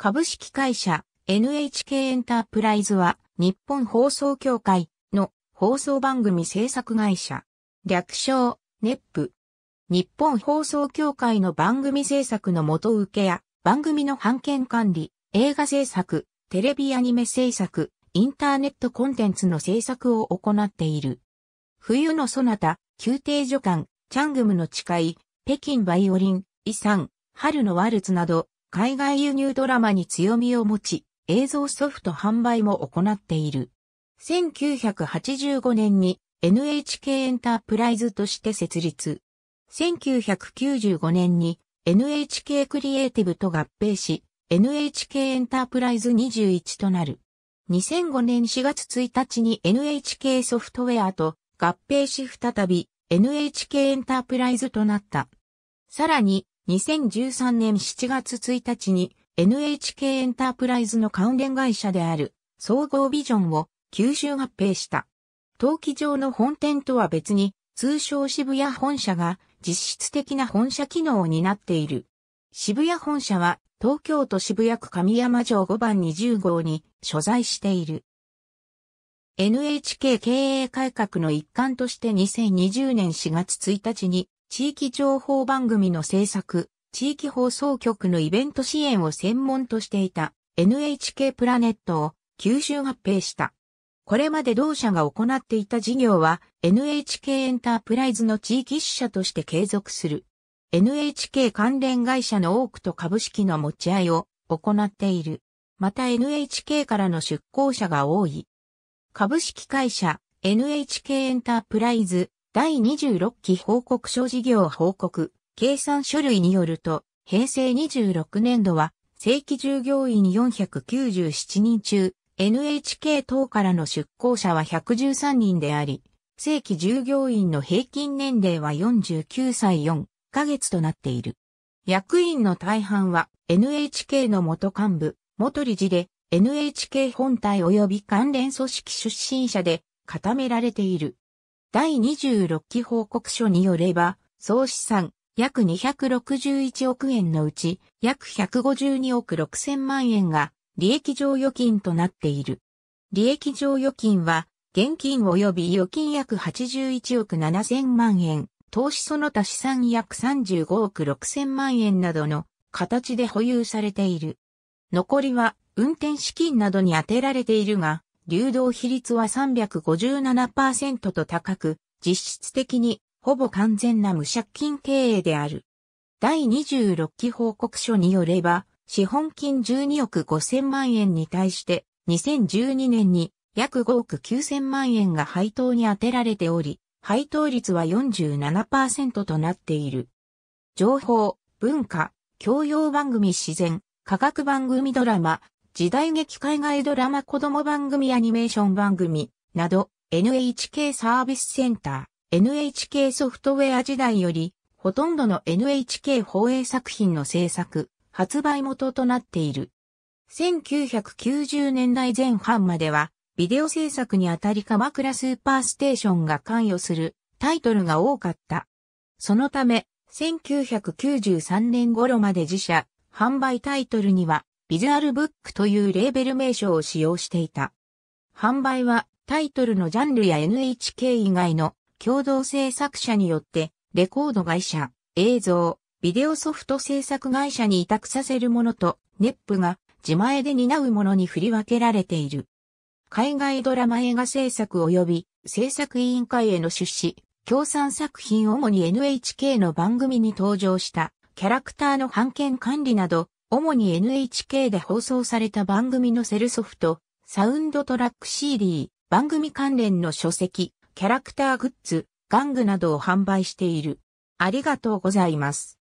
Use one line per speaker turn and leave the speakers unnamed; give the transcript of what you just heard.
株式会社 NHK エンタープライズは日本放送協会の放送番組制作会社。略称、ネップ。日本放送協会の番組制作の元請けや番組の版権管理、映画制作、テレビアニメ制作、インターネットコンテンツの制作を行っている。冬のそなた、宮廷女官、チャングムの誓い、北京バイオリン、遺産、春のワルツなど、海外輸入ドラマに強みを持ち、映像ソフト販売も行っている。1985年に NHK エンタープライズとして設立。1995年に NHK クリエイティブと合併し、NHK エンタープライズ21となる。2005年4月1日に NHK ソフトウェアと合併し再び NHK エンタープライズとなった。さらに2013年7月1日に NHK エンタープライズの関連会社である総合ビジョンを吸収合併した。陶器上の本店とは別に通称渋谷本社が実質的な本社機能を担っている。渋谷本社は東京都渋谷区神山城5番20号に所在している。NHK 経営改革の一環として2020年4月1日に地域情報番組の制作、地域放送局のイベント支援を専門としていた NHK プラネットを吸収合併した。これまで同社が行っていた事業は NHK エンタープライズの地域支社として継続する。NHK 関連会社の多くと株式の持ち合いを行っている。また NHK からの出向者が多い。株式会社 NHK エンタープライズ第26期報告書事業報告、計算書類によると、平成26年度は、正規従業員497人中、NHK 等からの出向者は113人であり、正規従業員の平均年齢は49歳4ヶ月となっている。役員の大半は NHK の元幹部、元理事で NHK 本体及び関連組織出身者で固められている。第26期報告書によれば、総資産約261億円のうち約152億6000万円が利益上預金となっている。利益上預金は現金及び預金約81億7000万円、投資その他資産約35億6000万円などの形で保有されている。残りは運転資金などに充てられているが、流動比率は357%と高く、実質的にほぼ完全な無借金経営である。第26期報告書によれば、資本金12億5000万円に対して、2012年に約5億9000万円が配当に充てられており、配当率は47%となっている。情報、文化、教養番組自然、科学番組ドラマ、時代劇海外ドラマ子供番組アニメーション番組など NHK サービスセンター、NHK ソフトウェア時代よりほとんどの NHK 放映作品の制作、発売元となっている。1990年代前半まではビデオ制作にあたり鎌倉スーパーステーションが関与するタイトルが多かった。そのため1993年頃まで自社販売タイトルにはビジュアルブックというレーベル名称を使用していた。販売はタイトルのジャンルや NHK 以外の共同制作者によってレコード会社、映像、ビデオソフト制作会社に委託させるものと、ネップが自前で担うものに振り分けられている。海外ドラマ映画制作及び制作委員会への出資、協賛作品主に NHK の番組に登場したキャラクターの版権管理など主に NHK で放送された番組のセルソフト、サウンドトラック CD、番組関連の書籍、キャラクターグッズ、玩具などを販売している。ありがとうございます。